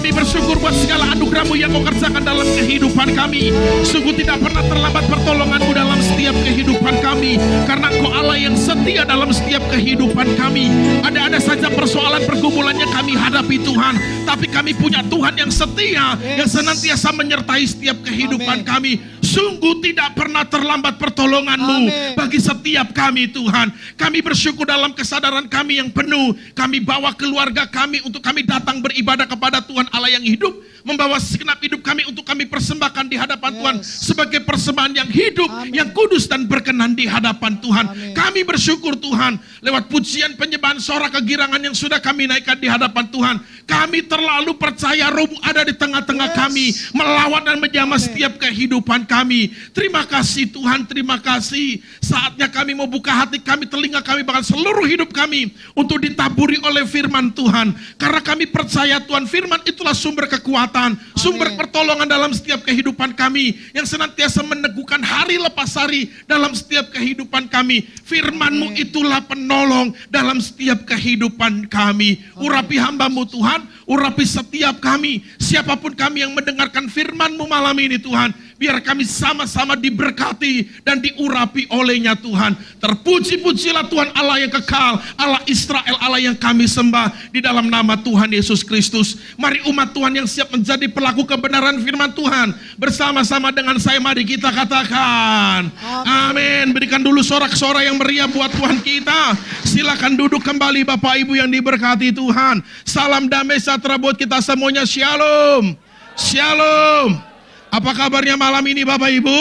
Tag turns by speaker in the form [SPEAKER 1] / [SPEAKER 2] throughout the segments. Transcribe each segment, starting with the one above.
[SPEAKER 1] Kami bersyukur buat segala anugerahmu yang kau kerjakan dalam kehidupan kami. Sungguh tidak pernah terlambat pertolonganmu dalam setiap kehidupan kami. Karena kau Allah yang setia dalam setiap kehidupan kami. Ada-ada saja persoalan pergumulan yang kami hadapi Tuhan. Tapi kami punya Tuhan yang setia. Yang senantiasa menyertai setiap kehidupan kami Sungguh tidak pernah terlambat pertolonganmu Amin. bagi setiap kami Tuhan. Kami bersyukur dalam kesadaran kami yang penuh. Kami bawa keluarga kami untuk kami datang beribadah kepada Tuhan Allah yang hidup. Membawa segenap hidup kami untuk kami persembahkan di hadapan yes. Tuhan. Sebagai persembahan yang hidup, Amin. yang kudus dan berkenan di hadapan Tuhan. Amin. Kami bersyukur Tuhan lewat pujian penyembahan sorak kegirangan yang sudah kami naikkan di hadapan Tuhan. Kami terlalu percaya rohmu ada di tengah-tengah yes. kami. melawan dan menjamah setiap kehidupan kami kami. Terima kasih Tuhan, terima kasih. Saatnya kami mau buka hati kami, telinga kami, bahkan seluruh hidup kami untuk ditaburi oleh firman Tuhan. Karena kami percaya Tuhan, firman itulah sumber kekuatan, Amin. sumber pertolongan dalam setiap kehidupan kami yang senantiasa meneguhkan hari lepas hari dalam setiap kehidupan kami. FirmanMu mu itulah penolong dalam setiap kehidupan kami. Urapi hambamu Tuhan, urapi setiap kami, siapapun kami yang mendengarkan FirmanMu malam ini Tuhan, biar kami sama-sama diberkati dan diurapi olehnya Tuhan. Terpuji-pujilah Tuhan Allah yang kekal, Allah Israel, Allah yang kami sembah di dalam nama Tuhan Yesus Kristus. Mari umat Tuhan yang siap menjadi pelaku kebenaran firman Tuhan, bersama-sama dengan saya mari kita katakan. Amin. Berikan dulu sorak sorak yang meriah buat Tuhan kita. Silakan duduk kembali Bapak Ibu yang diberkati Tuhan. Salam damai sejahtera buat kita semuanya. Shalom. Shalom. Apa kabarnya malam ini Bapak Ibu?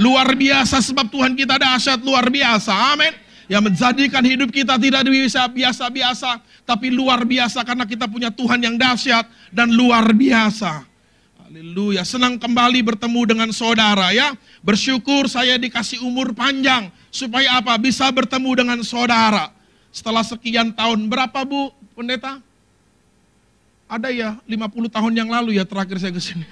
[SPEAKER 1] Luar biasa sebab Tuhan kita dahsyat luar biasa. Amin. Yang menjadikan hidup kita tidak bisa biasa-biasa, tapi luar biasa karena kita punya Tuhan yang dahsyat dan luar biasa. Haleluya. Senang kembali bertemu dengan saudara ya. Bersyukur saya dikasih umur panjang supaya apa? Bisa bertemu dengan saudara. Setelah sekian tahun berapa Bu Pendeta? Ada ya 50 tahun yang lalu ya terakhir saya ke sini.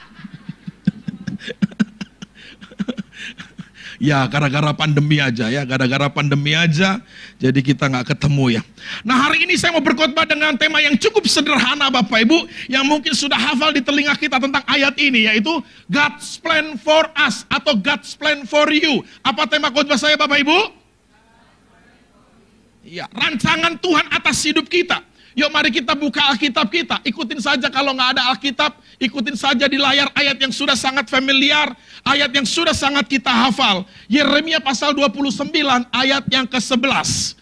[SPEAKER 1] Ya gara-gara pandemi aja ya, gara-gara pandemi aja jadi kita nggak ketemu ya. Nah hari ini saya mau berkhotbah dengan tema yang cukup sederhana Bapak Ibu yang mungkin sudah hafal di telinga kita tentang ayat ini yaitu God's plan for us atau God's plan for you. Apa tema khotbah saya Bapak Ibu? Ya, rancangan Tuhan atas hidup kita. Yuk mari kita buka Alkitab kita. Ikutin saja kalau nggak ada Alkitab. Ikutin saja di layar ayat yang sudah sangat familiar. Ayat yang sudah sangat kita hafal. Yeremia pasal 29 ayat yang ke-11.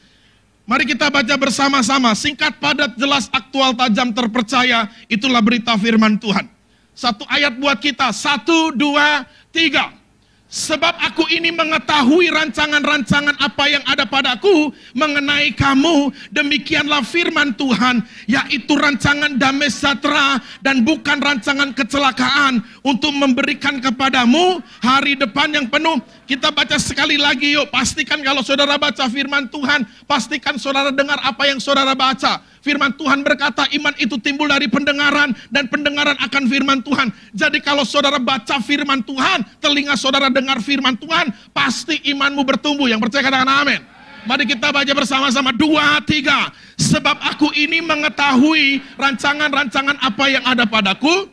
[SPEAKER 1] Mari kita baca bersama-sama. Singkat, padat, jelas, aktual, tajam, terpercaya. Itulah berita firman Tuhan. Satu ayat buat kita. Satu, dua, tiga. Sebab aku ini mengetahui rancangan-rancangan apa yang ada padaku mengenai kamu. Demikianlah firman Tuhan, yaitu rancangan damai sejahtera dan bukan rancangan kecelakaan untuk memberikan kepadamu hari depan yang penuh. Kita baca sekali lagi yuk, pastikan kalau saudara baca firman Tuhan, pastikan saudara dengar apa yang saudara baca Firman Tuhan berkata iman itu timbul dari pendengaran dan pendengaran akan firman Tuhan. Jadi kalau saudara baca firman Tuhan, telinga saudara dengar firman Tuhan, pasti imanmu bertumbuh. Yang percaya katakan amin. Mari kita baca bersama-sama. Dua, tiga. Sebab aku ini mengetahui rancangan-rancangan apa yang ada padaku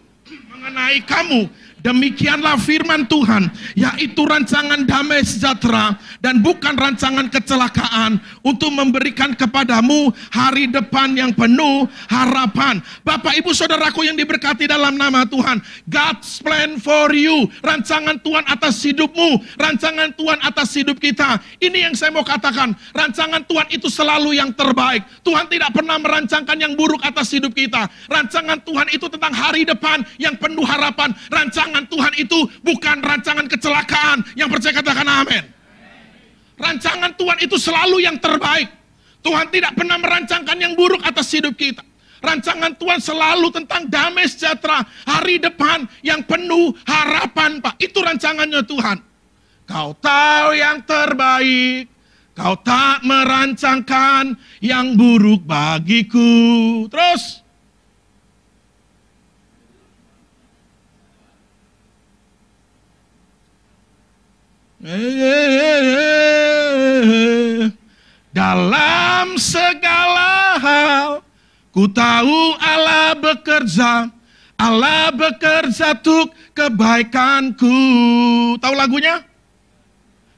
[SPEAKER 1] mengenai kamu Demikianlah firman Tuhan, yaitu rancangan damai sejahtera dan bukan rancangan kecelakaan untuk memberikan kepadamu hari depan yang penuh harapan. Bapak Ibu Saudaraku yang diberkati dalam nama Tuhan, God's plan for you, rancangan Tuhan atas hidupmu, rancangan Tuhan atas hidup kita. Ini yang saya mau katakan, rancangan Tuhan itu selalu yang terbaik. Tuhan tidak pernah merancangkan yang buruk atas hidup kita. Rancangan Tuhan itu tentang hari depan yang penuh harapan. Rancangan rancangan Tuhan itu bukan rancangan kecelakaan. Yang percaya katakan amin. Rancangan Tuhan itu selalu yang terbaik. Tuhan tidak pernah merancangkan yang buruk atas hidup kita. Rancangan Tuhan selalu tentang damai sejahtera, hari depan yang penuh harapan, Pak. Itu rancangannya Tuhan. Kau tahu yang terbaik, kau tak merancangkan yang buruk bagiku. Terus, Dalam segala hal ku tahu Allah bekerja Allah bekerja untuk kebaikanku. Tahu lagunya?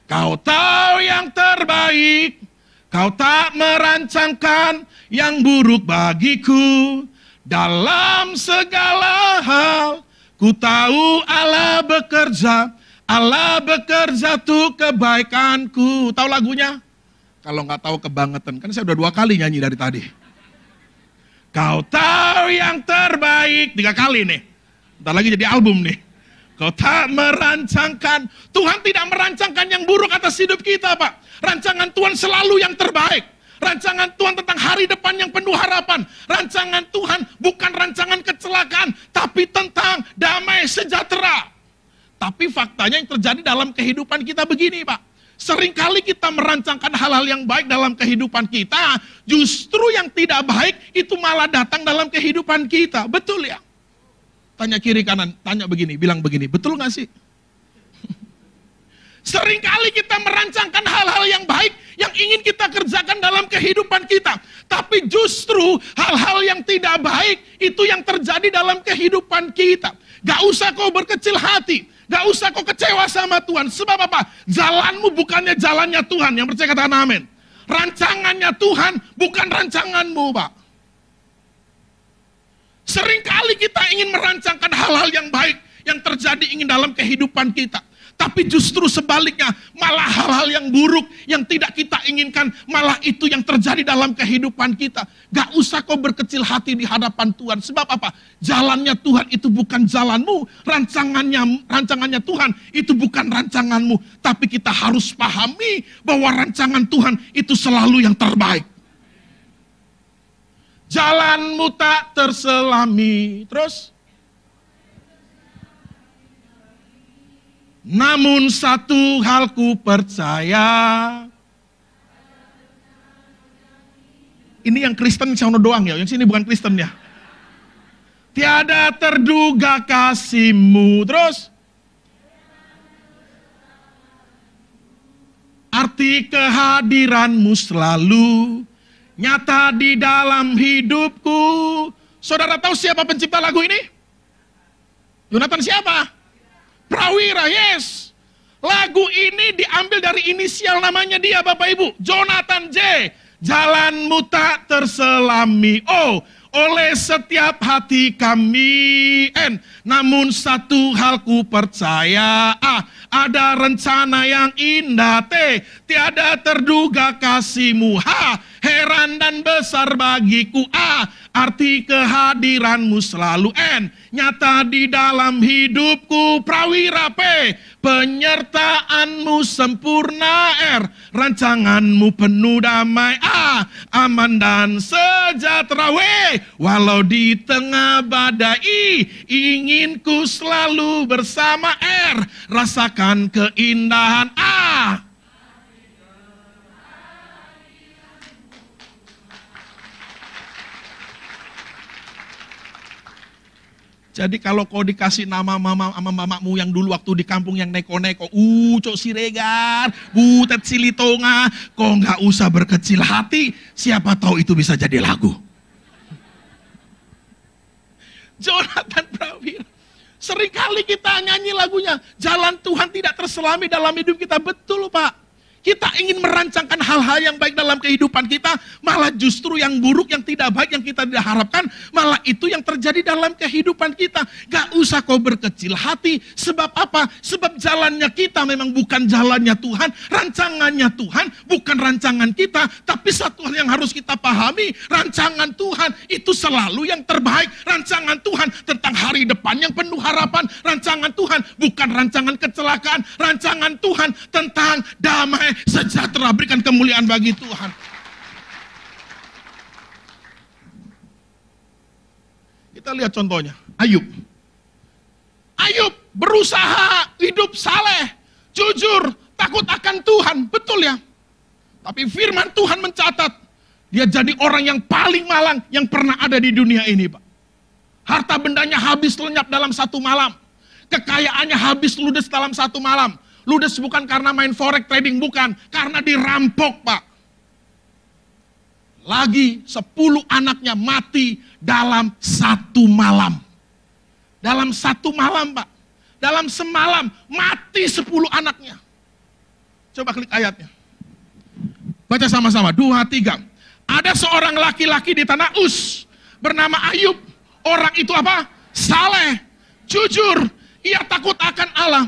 [SPEAKER 1] Kau tahu yang terbaik. Kau tak merancangkan yang buruk bagiku. Dalam segala hal, ku tahu Allah bekerja. Allah bekerja tuh kebaikanku. Tahu lagunya? Kalau nggak tahu kebangetan, kan saya udah dua kali nyanyi dari tadi. Kau tahu yang terbaik tiga kali nih. Ntar lagi jadi album nih. Kau tak merancangkan, Tuhan tidak merancangkan yang buruk atas hidup kita, Pak. Rancangan Tuhan selalu yang terbaik. Rancangan Tuhan tentang hari depan yang penuh harapan. Rancangan Tuhan bukan rancangan kecelakaan, tapi tentang damai sejahtera. Tapi faktanya yang terjadi dalam kehidupan kita begini Pak. Seringkali kita merancangkan hal-hal yang baik dalam kehidupan kita, justru yang tidak baik itu malah datang dalam kehidupan kita. Betul ya? Tanya kiri kanan, tanya begini, bilang begini, betul gak sih? Seringkali kita merancangkan hal-hal yang baik yang ingin kita kerjakan dalam kehidupan kita. Tapi justru hal-hal yang tidak baik itu yang terjadi dalam kehidupan kita. Gak usah kau berkecil hati. Gak usah kau kecewa sama Tuhan. Sebab apa? Jalanmu bukannya jalannya Tuhan. Yang percaya katakan amin. Rancangannya Tuhan bukan rancanganmu, Pak. Seringkali kita ingin merancangkan hal-hal yang baik yang terjadi ingin dalam kehidupan kita. Tapi justru sebaliknya, malah hal-hal yang buruk yang tidak kita inginkan, malah itu yang terjadi dalam kehidupan kita. Gak usah kau berkecil hati di hadapan Tuhan. Sebab apa? Jalannya Tuhan itu bukan jalanmu, rancangannya rancangannya Tuhan itu bukan rancanganmu. Tapi kita harus pahami bahwa rancangan Tuhan itu selalu yang terbaik. Jalanmu tak terselami. Terus, Namun satu hal ku percaya. Ini yang Kristen sono doang ya, yang sini bukan Kristen ya. Tiada terduga kasihmu. Terus. Arti kehadiranmu selalu nyata di dalam hidupku. Saudara tahu siapa pencipta lagu ini? Yonatan siapa? Prawira, yes. Lagu ini diambil dari inisial namanya dia Bapak Ibu. Jonathan J. Jalan tak terselami. Oh, oleh setiap hati kami N. Namun satu hal ku percaya A. Ada rencana yang indah T. Tiada terduga kasihmu H heran dan besar bagiku A. Arti kehadiranmu selalu N. Nyata di dalam hidupku prawira P. Penyertaanmu sempurna R. Rancanganmu penuh damai A. Aman dan sejahtera W. Walau di tengah badai Inginku selalu bersama R. Rasakan keindahan A Jadi kalau kau dikasih nama mama sama mamamu yang dulu waktu di kampung yang neko-neko, uco uh, siregar, butet silitonga, kau nggak usah berkecil hati, siapa tahu itu bisa jadi lagu. Jonathan sering Seringkali kita nyanyi lagunya, jalan Tuhan tidak terselami dalam hidup kita. Betul Pak. Kita ingin merancangkan hal-hal yang baik dalam kehidupan kita, malah justru yang buruk, yang tidak baik, yang kita tidak harapkan, malah itu yang terjadi dalam kehidupan kita. Gak usah kau berkecil hati, sebab apa? Sebab jalannya kita memang bukan jalannya Tuhan, rancangannya Tuhan, bukan rancangan kita, tapi satu hal yang harus kita pahami, rancangan Tuhan itu selalu yang terbaik, rancangan Tuhan tentang hari depan yang penuh harapan, rancangan Tuhan bukan rancangan kecelakaan, rancangan Tuhan tentang damai, sejahtera, berikan kemuliaan bagi Tuhan. Kita lihat contohnya, Ayub. Ayub berusaha hidup saleh, jujur, takut akan Tuhan, betul ya? Tapi firman Tuhan mencatat, dia jadi orang yang paling malang yang pernah ada di dunia ini, Pak. Harta bendanya habis lenyap dalam satu malam. Kekayaannya habis ludes dalam satu malam. Ludes bukan karena main forex trading, bukan. Karena dirampok, Pak. Lagi sepuluh anaknya mati dalam satu malam. Dalam satu malam, Pak. Dalam semalam mati sepuluh anaknya. Coba klik ayatnya. Baca sama-sama. Dua, tiga. Ada seorang laki-laki di tanah Us bernama Ayub. Orang itu apa? Saleh, jujur, ia takut akan Allah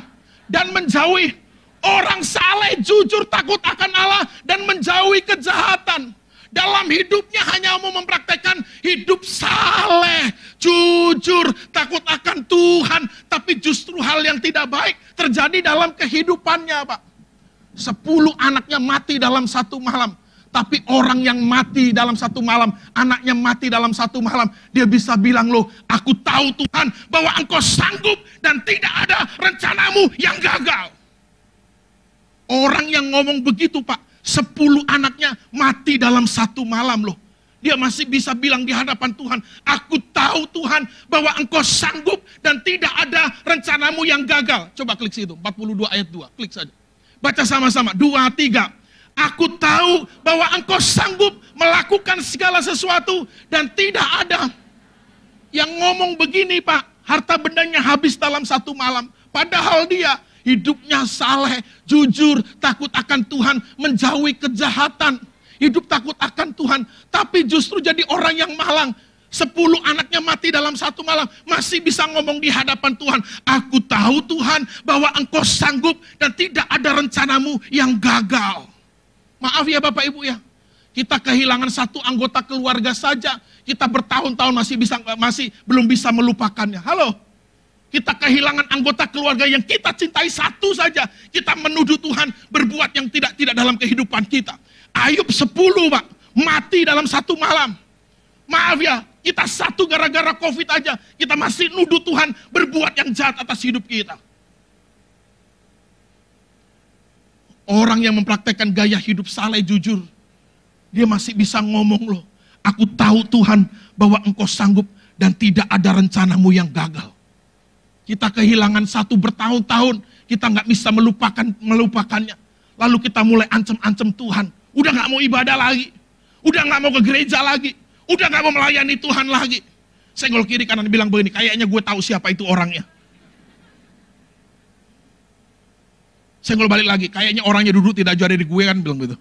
[SPEAKER 1] dan menjauhi. Orang saleh jujur takut akan Allah dan menjauhi kejahatan. Dalam hidupnya hanya mau mempraktekkan hidup saleh, jujur, takut akan Tuhan. Tapi justru hal yang tidak baik terjadi dalam kehidupannya, Pak. Sepuluh anaknya mati dalam satu malam. Tapi orang yang mati dalam satu malam, anaknya mati dalam satu malam, dia bisa bilang loh, aku tahu Tuhan bahwa engkau sanggup dan tidak ada rencanamu yang gagal. Orang yang ngomong begitu pak, sepuluh anaknya mati dalam satu malam loh. Dia masih bisa bilang di hadapan Tuhan, aku tahu Tuhan bahwa engkau sanggup dan tidak ada rencanamu yang gagal. Coba klik situ, 42 ayat 2, klik saja. Baca sama-sama, 2, 3. Aku tahu bahwa engkau sanggup melakukan segala sesuatu dan tidak ada yang ngomong begini pak, harta bendanya habis dalam satu malam. Padahal dia hidupnya saleh, jujur, takut akan Tuhan, menjauhi kejahatan. Hidup takut akan Tuhan, tapi justru jadi orang yang malang. Sepuluh anaknya mati dalam satu malam, masih bisa ngomong di hadapan Tuhan. Aku tahu Tuhan bahwa engkau sanggup dan tidak ada rencanamu yang gagal. Maaf ya Bapak Ibu ya, kita kehilangan satu anggota keluarga saja, kita bertahun-tahun masih bisa masih belum bisa melupakannya. Halo. Kita kehilangan anggota keluarga yang kita cintai satu saja, kita menuduh Tuhan berbuat yang tidak tidak dalam kehidupan kita. Ayub 10, Pak, mati dalam satu malam. Maaf ya, kita satu gara-gara Covid aja, kita masih nuduh Tuhan berbuat yang jahat atas hidup kita. Orang yang mempraktekkan gaya hidup saleh jujur, dia masih bisa ngomong loh, aku tahu Tuhan bahwa engkau sanggup dan tidak ada rencanamu yang gagal. Kita kehilangan satu bertahun-tahun, kita nggak bisa melupakan melupakannya. Lalu kita mulai ancam-ancam Tuhan, udah nggak mau ibadah lagi, udah nggak mau ke gereja lagi, udah nggak mau melayani Tuhan lagi. Senggol kiri kanan bilang begini, kayaknya gue tahu siapa itu orangnya. Senggol balik lagi, kayaknya orangnya duduk tidak jauh dari gue kan, bilang gitu.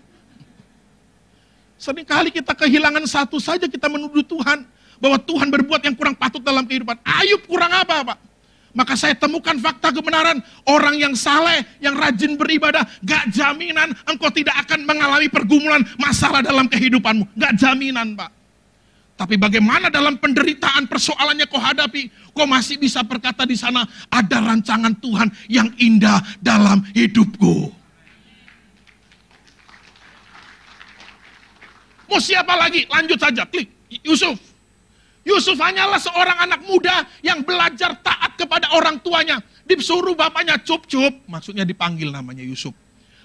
[SPEAKER 1] Seringkali kita kehilangan satu saja kita menuduh Tuhan. Bahwa Tuhan berbuat yang kurang patut dalam kehidupan. Ayub kurang apa Pak? Maka saya temukan fakta kebenaran. Orang yang saleh, yang rajin beribadah, gak jaminan engkau tidak akan mengalami pergumulan masalah dalam kehidupanmu. Gak jaminan Pak. Tapi bagaimana dalam penderitaan persoalannya kau hadapi, kau masih bisa berkata di sana, ada rancangan Tuhan yang indah dalam hidupku. Mau siapa lagi? Lanjut saja, klik. Yusuf. Yusuf hanyalah seorang anak muda yang belajar taat kepada orang tuanya. Disuruh bapaknya cup-cup, maksudnya dipanggil namanya Yusuf.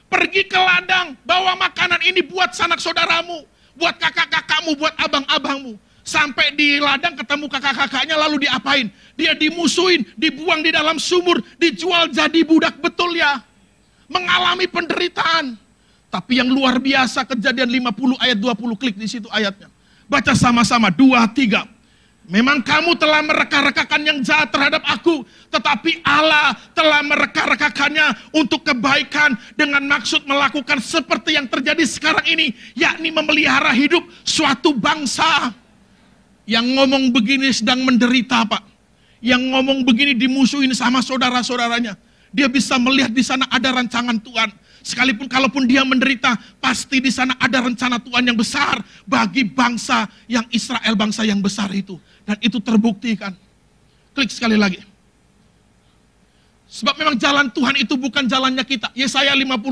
[SPEAKER 1] Pergi ke ladang, bawa makanan ini buat sanak saudaramu buat kakak-kakakmu, buat abang-abangmu. Sampai di ladang ketemu kakak-kakaknya lalu diapain? Dia dimusuhin, dibuang di dalam sumur, dijual jadi budak betul ya. Mengalami penderitaan. Tapi yang luar biasa kejadian 50 ayat 20 klik di situ ayatnya. Baca sama-sama, 2, 3. Memang kamu telah mereka-rekakan yang jahat terhadap aku, tetapi Allah telah mereka-rekakannya untuk kebaikan dengan maksud melakukan seperti yang terjadi sekarang ini, yakni memelihara hidup suatu bangsa yang ngomong begini sedang menderita, Pak. Yang ngomong begini dimusuhin sama saudara-saudaranya. Dia bisa melihat di sana ada rancangan Tuhan Sekalipun kalaupun dia menderita, pasti di sana ada rencana Tuhan yang besar bagi bangsa yang Israel, bangsa yang besar itu. Dan itu terbukti kan Klik sekali lagi. Sebab memang jalan Tuhan itu bukan jalannya kita. Yesaya 55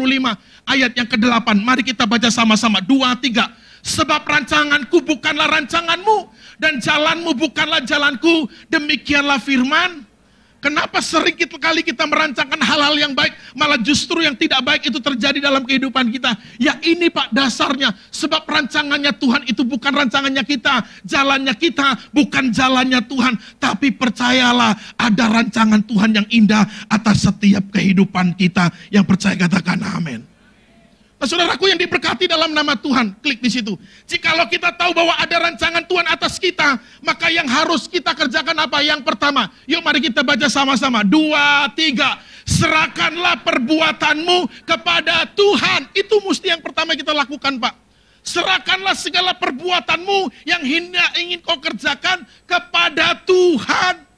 [SPEAKER 1] ayat yang ke-8. Mari kita baca sama-sama. Dua, tiga. Sebab rancanganku bukanlah rancanganmu. Dan jalanmu bukanlah jalanku. Demikianlah firman Kenapa sering kali kita merancangkan hal-hal yang baik, malah justru yang tidak baik itu terjadi dalam kehidupan kita? Ya ini Pak dasarnya, sebab rancangannya Tuhan itu bukan rancangannya kita, jalannya kita bukan jalannya Tuhan, tapi percayalah ada rancangan Tuhan yang indah atas setiap kehidupan kita. Yang percaya katakan amin. Nah, saudaraku yang diberkati dalam nama Tuhan, klik di situ. Jikalau kita tahu bahwa ada rancangan Tuhan atas kita, maka yang harus kita kerjakan apa? Yang pertama, yuk mari kita baca sama-sama. Dua, tiga. Serahkanlah perbuatanmu kepada Tuhan. Itu mesti yang pertama kita lakukan, Pak. Serahkanlah segala perbuatanmu yang hina ingin kau kerjakan kepada Tuhan.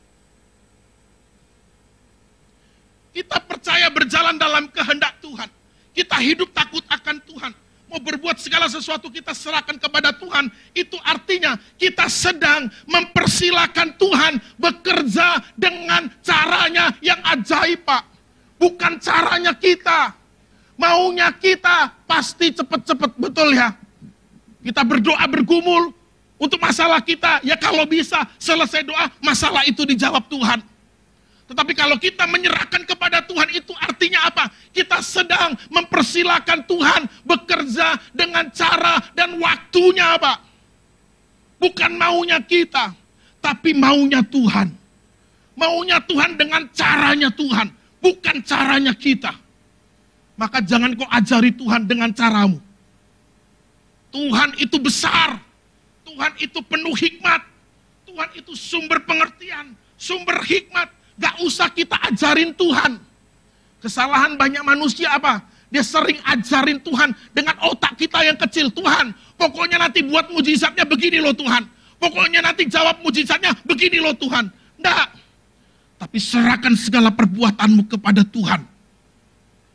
[SPEAKER 1] Kita percaya berjalan dalam kehendak Tuhan kita hidup takut akan Tuhan. Mau berbuat segala sesuatu kita serahkan kepada Tuhan. Itu artinya kita sedang mempersilahkan Tuhan bekerja dengan caranya yang ajaib Pak. Bukan caranya kita. Maunya kita pasti cepat-cepat betul ya. Kita berdoa bergumul untuk masalah kita. Ya kalau bisa selesai doa masalah itu dijawab Tuhan. Tetapi kalau kita menyerahkan kepada Tuhan itu artinya apa? Kita sedang mempersilahkan Tuhan bekerja dengan cara dan waktunya apa? Bukan maunya kita, tapi maunya Tuhan. Maunya Tuhan dengan caranya Tuhan, bukan caranya kita. Maka jangan kau ajari Tuhan dengan caramu. Tuhan itu besar, Tuhan itu penuh hikmat, Tuhan itu sumber pengertian, sumber hikmat, Gak usah kita ajarin Tuhan. Kesalahan banyak manusia apa? Dia sering ajarin Tuhan dengan otak kita yang kecil. Tuhan, pokoknya nanti buat mujizatnya begini loh Tuhan. Pokoknya nanti jawab mujizatnya begini loh Tuhan. Enggak. Tapi serahkan segala perbuatanmu kepada Tuhan.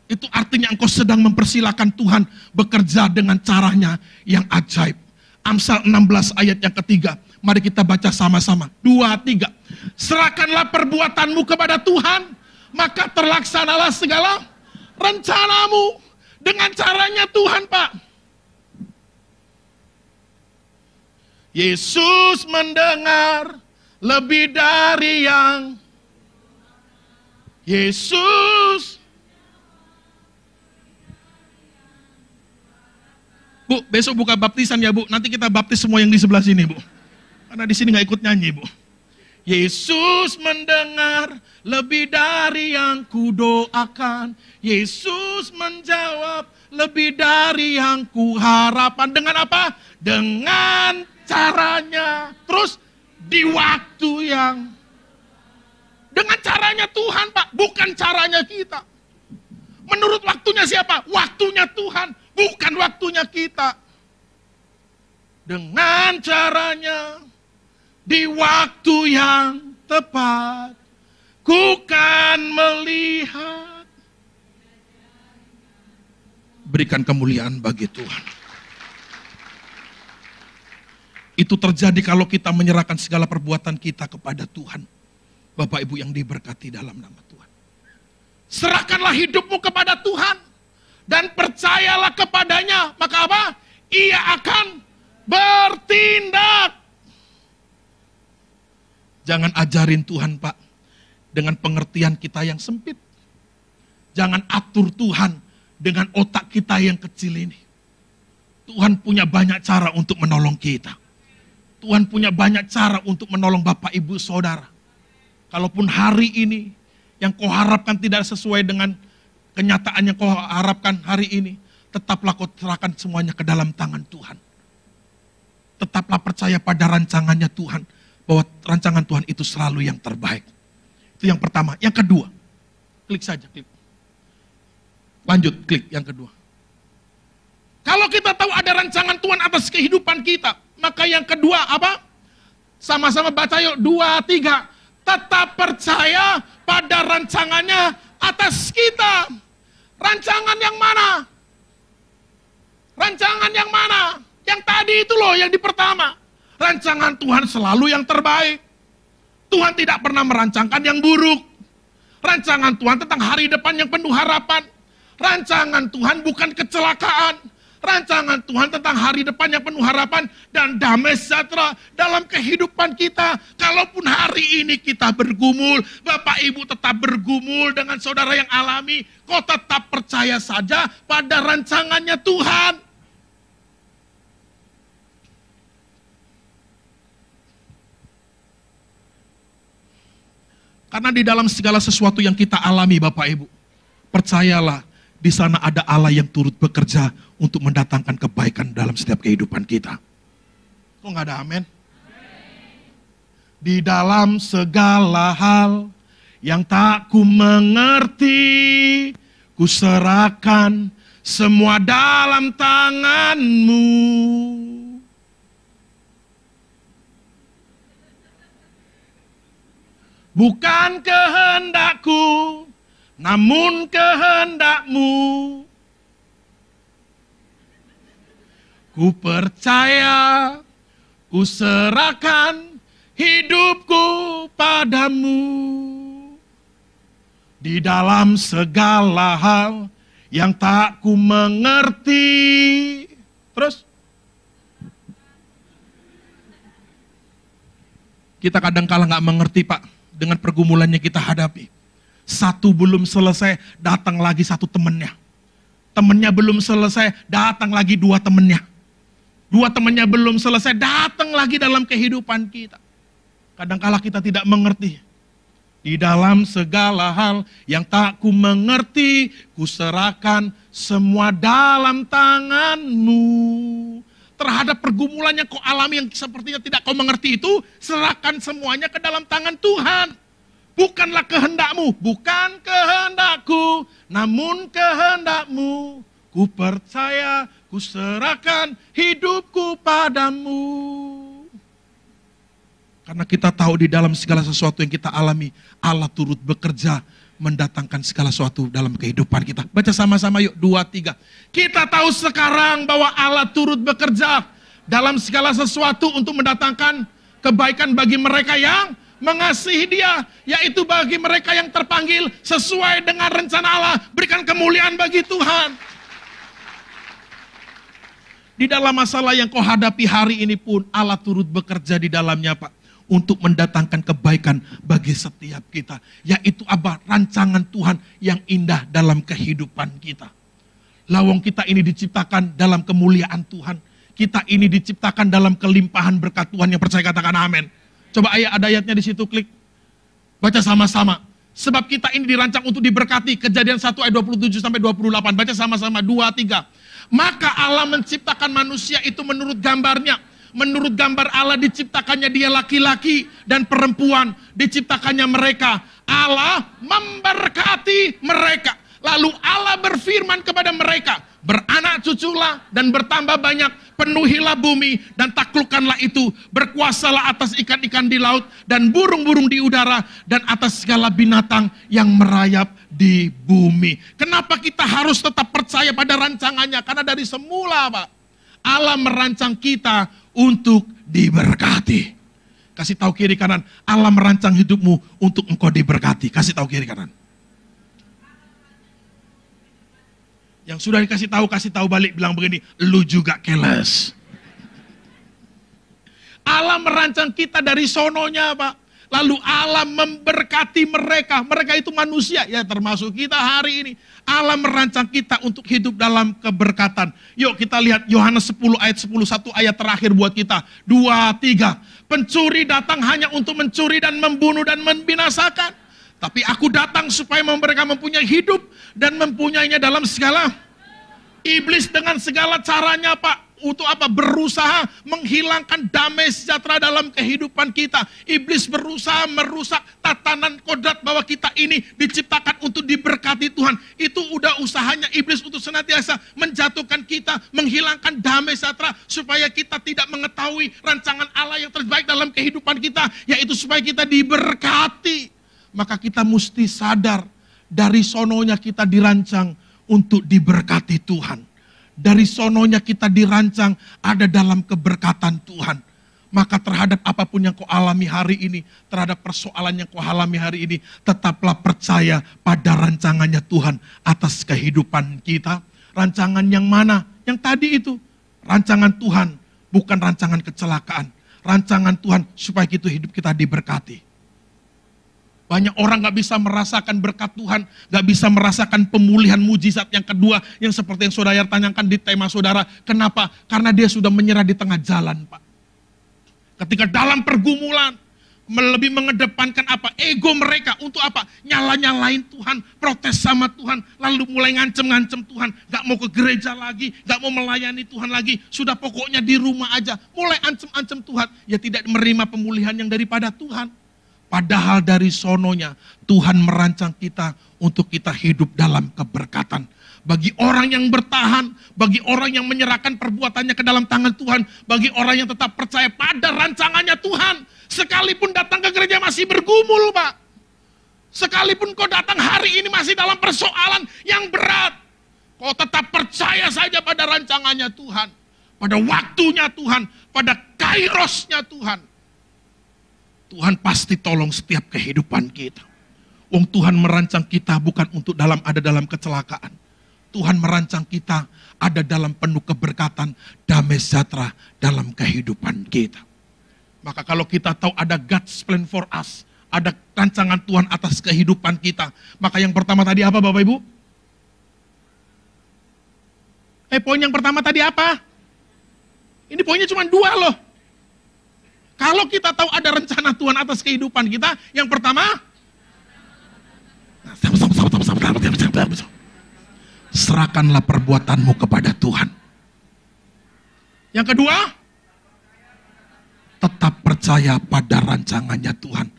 [SPEAKER 1] Itu artinya engkau sedang mempersilahkan Tuhan bekerja dengan caranya yang ajaib. Amsal 16 ayat yang ketiga. Mari kita baca sama-sama. Dua, tiga. Serahkanlah perbuatanmu kepada Tuhan, maka terlaksanalah segala rencanamu. Dengan caranya Tuhan, Pak. Yesus mendengar lebih dari yang Yesus. Bu, besok buka baptisan ya, Bu. Nanti kita baptis semua yang di sebelah sini, Bu. Karena di sini nggak ikut nyanyi, Bu. Yesus mendengar lebih dari yang kudoakan. Yesus menjawab lebih dari yang kuharapan. Dengan apa? Dengan caranya. Terus di waktu yang dengan caranya Tuhan, Pak, bukan caranya kita. Menurut waktunya siapa? Waktunya Tuhan, bukan waktunya kita. Dengan caranya di waktu yang tepat. Ku kan melihat. Berikan kemuliaan bagi Tuhan. Itu terjadi kalau kita menyerahkan segala perbuatan kita kepada Tuhan. Bapak Ibu yang diberkati dalam nama Tuhan. Serahkanlah hidupmu kepada Tuhan. Dan percayalah kepadanya. Maka apa? Ia akan bertindak. Jangan ajarin Tuhan Pak dengan pengertian kita yang sempit. Jangan atur Tuhan dengan otak kita yang kecil ini. Tuhan punya banyak cara untuk menolong kita. Tuhan punya banyak cara untuk menolong Bapak, Ibu, Saudara. Kalaupun hari ini yang kau harapkan tidak sesuai dengan kenyataan yang kau harapkan hari ini, tetaplah kau serahkan semuanya ke dalam tangan Tuhan. Tetaplah percaya pada rancangannya Tuhan bahwa rancangan Tuhan itu selalu yang terbaik. Itu yang pertama. Yang kedua, klik saja, klik. Lanjut, klik yang kedua. Kalau kita tahu ada rancangan Tuhan atas kehidupan kita, maka yang kedua apa? Sama-sama baca yuk, dua, tiga. Tetap percaya pada rancangannya atas kita. Rancangan yang mana? Rancangan yang mana? Yang tadi itu loh, yang di pertama. Rancangan Tuhan selalu yang terbaik. Tuhan tidak pernah merancangkan yang buruk. Rancangan Tuhan tentang hari depan yang penuh harapan. Rancangan Tuhan bukan kecelakaan. Rancangan Tuhan tentang hari depan yang penuh harapan dan damai sejahtera dalam kehidupan kita. Kalaupun hari ini kita bergumul, Bapak Ibu tetap bergumul dengan saudara yang alami. Kau tetap percaya saja pada rancangannya Tuhan. Karena di dalam segala sesuatu yang kita alami Bapak Ibu, percayalah di sana ada Allah yang turut bekerja untuk mendatangkan kebaikan dalam setiap kehidupan kita. Kok nggak ada amin? Di dalam segala hal yang tak ku mengerti, ku serahkan semua dalam tanganmu Bukan kehendakku, namun kehendakmu. Ku percaya, ku serahkan hidupku padamu. Di dalam segala hal yang tak ku mengerti. Terus, kita kadang kala nggak mengerti pak dengan pergumulannya kita hadapi. Satu belum selesai, datang lagi satu temennya. Temennya belum selesai, datang lagi dua temennya. Dua temennya belum selesai, datang lagi dalam kehidupan kita. Kadangkala kita tidak mengerti. Di dalam segala hal yang tak ku mengerti, ku serahkan semua dalam tanganmu terhadap pergumulan yang kau alami yang sepertinya tidak kau mengerti itu, serahkan semuanya ke dalam tangan Tuhan. Bukanlah kehendakmu, bukan kehendakku, namun kehendakmu. Ku percaya, ku serahkan hidupku padamu. Karena kita tahu di dalam segala sesuatu yang kita alami, Allah turut bekerja mendatangkan segala sesuatu dalam kehidupan kita. Baca sama-sama yuk, dua, tiga. Kita tahu sekarang bahwa Allah turut bekerja dalam segala sesuatu untuk mendatangkan kebaikan bagi mereka yang mengasihi dia. Yaitu bagi mereka yang terpanggil sesuai dengan rencana Allah. Berikan kemuliaan bagi Tuhan. Di dalam masalah yang kau hadapi hari ini pun Allah turut bekerja di dalamnya Pak untuk mendatangkan kebaikan bagi setiap kita. Yaitu apa? Rancangan Tuhan yang indah dalam kehidupan kita. Lawang kita ini diciptakan dalam kemuliaan Tuhan. Kita ini diciptakan dalam kelimpahan berkat Tuhan yang percaya katakan amin. Coba ayat ada ayatnya di situ klik. Baca sama-sama. Sebab kita ini dirancang untuk diberkati. Kejadian 1 ayat 27 sampai 28. Baca sama-sama. 2, 3. Maka Allah menciptakan manusia itu menurut gambarnya Menurut gambar Allah diciptakannya dia laki-laki dan perempuan. Diciptakannya mereka. Allah memberkati mereka. Lalu Allah berfirman kepada mereka. Beranak cuculah dan bertambah banyak. Penuhilah bumi dan taklukkanlah itu. Berkuasalah atas ikan-ikan di laut dan burung-burung di udara. Dan atas segala binatang yang merayap di bumi. Kenapa kita harus tetap percaya pada rancangannya? Karena dari semula Pak. Allah merancang kita untuk diberkati. Kasih tahu kiri kanan, Allah merancang hidupmu untuk engkau diberkati. Kasih tahu kiri kanan. Yang sudah dikasih tahu, kasih tahu balik bilang begini, lu juga keles. Allah merancang kita dari sononya, Pak. Lalu Allah memberkati mereka. Mereka itu manusia, ya termasuk kita hari ini. Allah merancang kita untuk hidup dalam keberkatan. Yuk kita lihat Yohanes 10 ayat 10, satu ayat terakhir buat kita. Dua, tiga. Pencuri datang hanya untuk mencuri dan membunuh dan membinasakan. Tapi aku datang supaya mereka mempunyai hidup dan mempunyainya dalam segala. Iblis dengan segala caranya Pak untuk apa? Berusaha menghilangkan damai sejahtera dalam kehidupan kita. Iblis berusaha merusak tatanan kodrat bahwa kita ini diciptakan untuk diberkati Tuhan. Itu udah usahanya iblis untuk senantiasa menjatuhkan kita, menghilangkan damai sejahtera supaya kita tidak mengetahui rancangan Allah yang terbaik dalam kehidupan kita, yaitu supaya kita diberkati. Maka kita mesti sadar dari sononya kita dirancang untuk diberkati Tuhan. Dari sononya kita dirancang ada dalam keberkatan Tuhan. Maka terhadap apapun yang kau alami hari ini, terhadap persoalan yang kau alami hari ini, tetaplah percaya pada rancangannya Tuhan atas kehidupan kita. Rancangan yang mana? Yang tadi itu. Rancangan Tuhan, bukan rancangan kecelakaan. Rancangan Tuhan supaya kita hidup kita diberkati. Banyak orang gak bisa merasakan berkat Tuhan, gak bisa merasakan pemulihan mujizat yang kedua, yang seperti yang saudara tanyakan di tema saudara. Kenapa? Karena dia sudah menyerah di tengah jalan, Pak. Ketika dalam pergumulan, lebih mengedepankan apa? Ego mereka untuk apa? Nyala-nyalain Tuhan, protes sama Tuhan, lalu mulai ngancem-ngancem Tuhan. Gak mau ke gereja lagi, gak mau melayani Tuhan lagi. Sudah pokoknya di rumah aja, mulai ancem-ancem Tuhan. Ya tidak menerima pemulihan yang daripada Tuhan. Padahal dari sononya Tuhan merancang kita untuk kita hidup dalam keberkatan. Bagi orang yang bertahan, bagi orang yang menyerahkan perbuatannya ke dalam tangan Tuhan, bagi orang yang tetap percaya pada rancangannya Tuhan, sekalipun datang ke gereja masih bergumul, Pak. Sekalipun kau datang hari ini masih dalam persoalan yang berat, kau tetap percaya saja pada rancangannya Tuhan, pada waktunya Tuhan, pada kairosnya Tuhan Tuhan pasti tolong setiap kehidupan kita. Wong Tuhan merancang kita bukan untuk dalam ada dalam kecelakaan. Tuhan merancang kita ada dalam penuh keberkatan, damai sejahtera dalam kehidupan kita. Maka kalau kita tahu ada God's plan for us, ada rancangan Tuhan atas kehidupan kita, maka yang pertama tadi apa Bapak Ibu? Eh poin yang pertama tadi apa? Ini poinnya cuma dua loh. Kalau kita tahu ada rencana Tuhan atas kehidupan kita, yang pertama, serahkanlah perbuatanmu kepada Tuhan. Yang kedua, tetap percaya pada rancangannya Tuhan.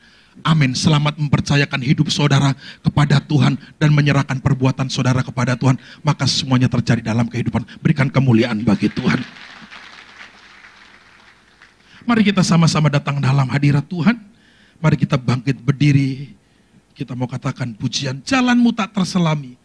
[SPEAKER 1] Amin. Selamat mempercayakan hidup saudara kepada Tuhan dan menyerahkan perbuatan saudara kepada Tuhan, maka semuanya terjadi dalam kehidupan. Berikan kemuliaan bagi Tuhan. Mari kita sama-sama datang dalam hadirat Tuhan. Mari kita bangkit berdiri. Kita mau katakan pujian. Jalanmu tak terselami.